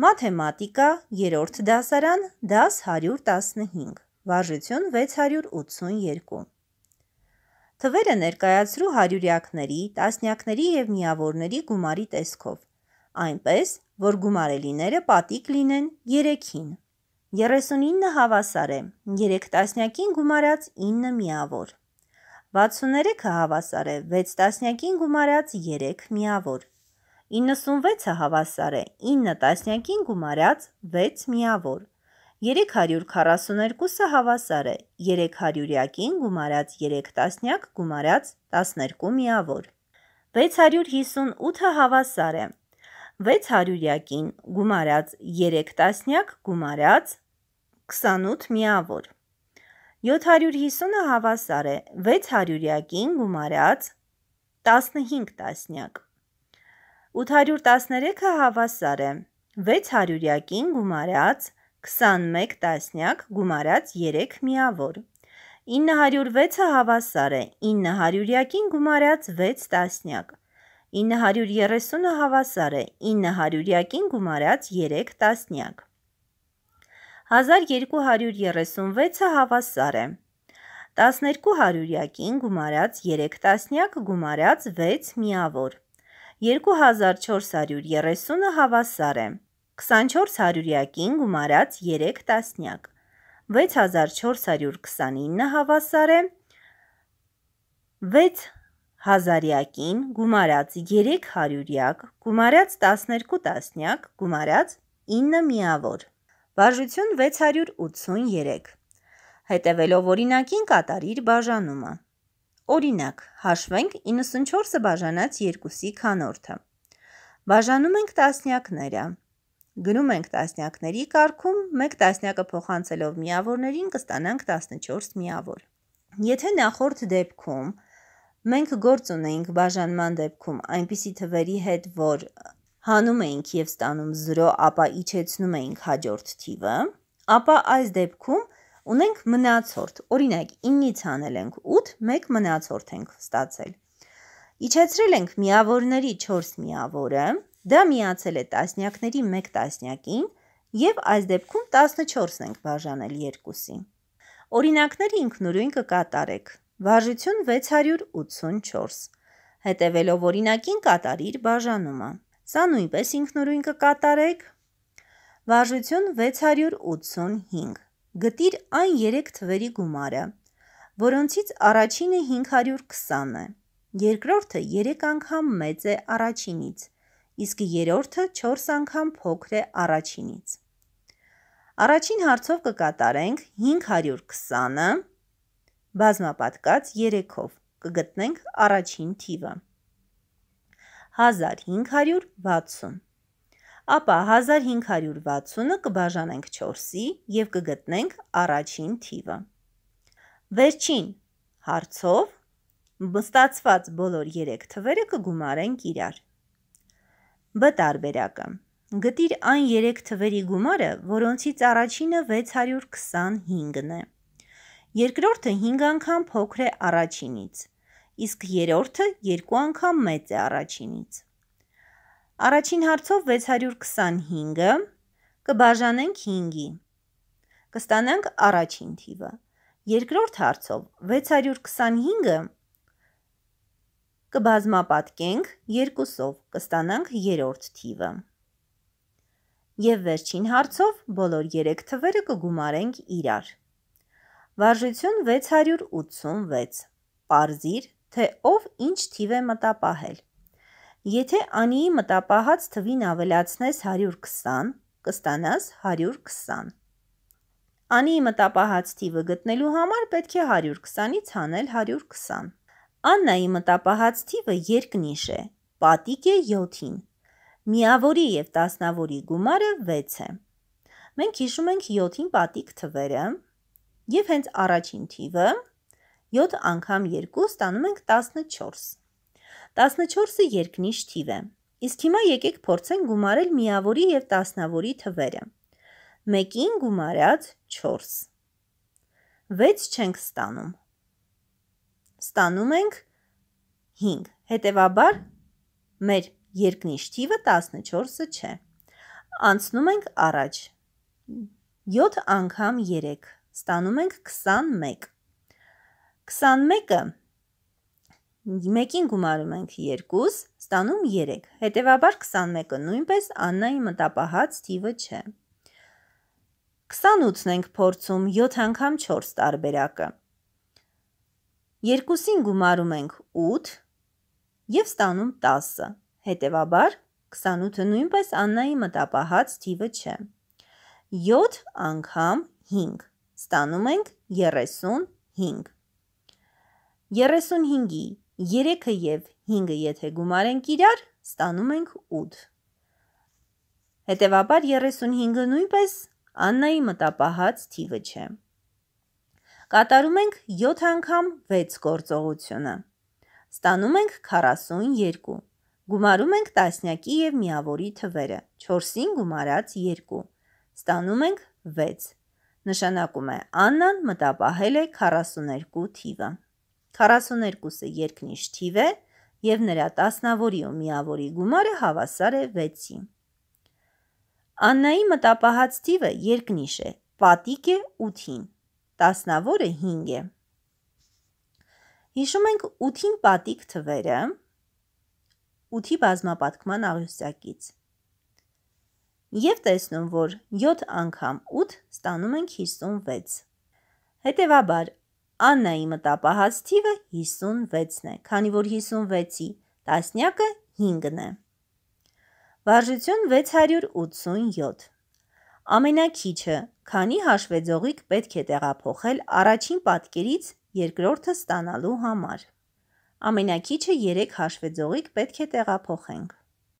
Մաթեմատիկա, երորդ դասարան, դաս 115, վարժություն 682։ Թվերը ներկայացրու հարյուրյակների, տասնյակների և միավորների գումարի տեսքով, այնպես, որ գումարելիները պատիկ լինեն 3-ին։ 39 հավասար է, 3 տասնյակին գումարած 9 միավոր։ 63 հավասար է, 6 տասնյակին գումարած 3 միավոր։ 96-ը հավասար է 9 տասնյակին գումարած 6 միավոր։ 342-ը հավասար է 300-յակին գումարած 3 տասնյակ գումարած 12 միավոր։ 658-ը հավասար է 600-յակին գումարած 3 տասնյակ գումարած 28 միավոր։ 750-ը հավասար է 600-յակին գումարած 15 տասնյակ։ 813-ը հավասար է 600-յակին գումարած 21 տասնյակ գումարած 3 միավոր։ 906-ը հավասար է 900-յակին գումարած 6 տասնյակ։ 930-ը հավասար է 900-յակին գումարած 3 տասնյակ։ 1236-ը հավասար է 1200-յակին գումարած 3 տասնյակ գումարած 6 միավոր։ 2430-ը հավասար է 2400-յակին գումարած 3 տասնյակ 6429-ը հավասար է 6000-յակին գումարած 300-յակ գումարած 12 տասնյակ գումարած 9 միավոր Բաժություն 683 Հետևելով օրինակին կատարիր բաժանումը Օրինակ, հաշվենք 94-ը բաժանած 2-ի քանորդը։ Բաժանում ենք տասնյակները։ Գնում ենք տասնյակների կարգում, մեկ տասնյակը փոխանցելով միավորներին կստանանք 14 միավոր։ Եթե նախորդ դեպքում մենք գործ ունեինք բաժանման դեպքում այնպիսի թվերի հետ, որ հանում էինք եւ ստանում 0, ապա իջեցնում էինք հաջորդ թիվը, ապա այս դեպքում Ունենք մնացորդ, օրինակ 9-ից անել ենք 8, 1 մնացորդ ենք ստացել։ Իջեցրել ենք միավորների 4 միավորը, դա միացել է տասնյակների 1 տասնյակին եւ այս դեպքում 14-ն ենք բաժանել 2-ի։ Օրինակների ինքնուրույն կկատարեք։ Վարժություն 684 հետևելով օրինակին կատարիր բաժանումը։ Սա նույնպես ինքնուրույն կկատարեք։ Վարժություն 685 Գտիր այն 3 թվերի գումարը, որոնցից առաջինը 520 է, երկրորդը 3 անգամ մեծ է առաջինից, իսկ երրորդը 4 անգամ փոքր է առաջինից։ Առաջին հարցով կկատարենք 520-ը բազմապատկած 3-ով, կգտնենք առաջին թիվը։ 1560 ապա 1560-ը կբաժանենք 4-ի եւ կգտնենք առաջին թիվը։ Վերջին հարցով մստացված բոլոր 3 թվերը կգումարենք իրար։ Բ տարբերակը։ Գտիր այն 3 թվերի գումարը, որոնցից առաջինը 625-ն է։ Երկրորդը 5 անգամ փոքր է առաջինից, իսկ երրորդը 2 անգամ մեծ է առաջինից։ Առաջին հարցով 625-ը կբաժանենք 5-ի։ Կստանանք առաջին թիվը։ Երկրորդ հարցով 625-ը կբազմապատկենք 2-ով, կստանանք երրորդ թիվը։ Եվ վերջին հարցով բոլոր 3 թվերը կգումարենք իրար։ Վարժություն 686։ Պարզիր, թե ով ինչ թիվ է մտապահել։ Եթե անիի մտապահած թվին ավելացնես 120, կստանաս 120։ Անի մտապահած թիվը գտնելու համար պետք է 120-ից հանել 120։ Աննայի մտապահած թիվը երկնիշ է, պատիկ է 7-ին։ Միավորի եւ տասնավորի գումարը 6 է։ Մենք հիշում ենք 7-ին պատիկ թվերը եւ հենց առաջին թիվը 7 անգամ 2 ստանում ենք 14։ 14-ը երկնիշ թիվ է։ Իսկ հիմա եկեք փորձենք գումարել միավորի եւ տասնավորի թվերը։ 1-ին գումարած 4։ 6 չենք ստանում։ Ստանում ենք 5։ Հետևաբար մեր երկնիշ թիվը 14-ը չէ։ Անցնում ենք առաջ։ 7 անգամ 3 ստանում ենք 21։ 21-ը 1-ին գումարում ենք 2, ստանում 3, հետևաբար 21-ը նույնպես Աննայի մտապահած թիվը չէ։ 28-ն ենք փորձում 7 անգամ 4 տարբերակը։ 2-ին գումարում ենք 8 և ստանում 10, հետևաբար 28-ը նույնպես Աննայի մտապահած թիվը չէ։ 7 անգամ 5, ստանում ենք 35 35-ի 3-ը եւ 5-ը եթե գումարենք իրար, ստանում ենք 8։ Հետևաբար 35-ը նույնպես Աննայի մտապահած թիվը չէ։ Կատարում ենք 7 անգամ 6 գործողությունը։ Ստանում ենք 42։ Գումարում ենք տասնյակի եւ միավորի թվերը։ 4-ին գումարած 2։ Ստանում ենք 6։ Նշանակում է Աննան մտապահել է 42 թիվը։ 42-ը երկնիշ թիվ է և նրա տասնավորի ու միավորի գումարը հավասար է 6-ի։ Աննայի մտապահած թիվը երկնիշ է, պատիկ է 8-ին, տասնավորը 5 է։ Հիշում ենք 8-ին պատիկ թվերը 8-ի բազմապատկման աղյուսակից։ Եվ տեսնում, որ 7 անգամ 8 ստանում ենք 56։ Հետևաբար Աննայի մտապահաց թիվը 56-ն է, քանի որ 56-ի տասնյակը 5-ն է։ Վարժություն 687 Ամենակիչը, քանի հաշվեձողիկ պետք է տեղափոխել առաջին պատկերից երկրորդը ստանալու համար։ Ամենակիչը 3 հաշվեձողիկ պետք է տեղափոխենք։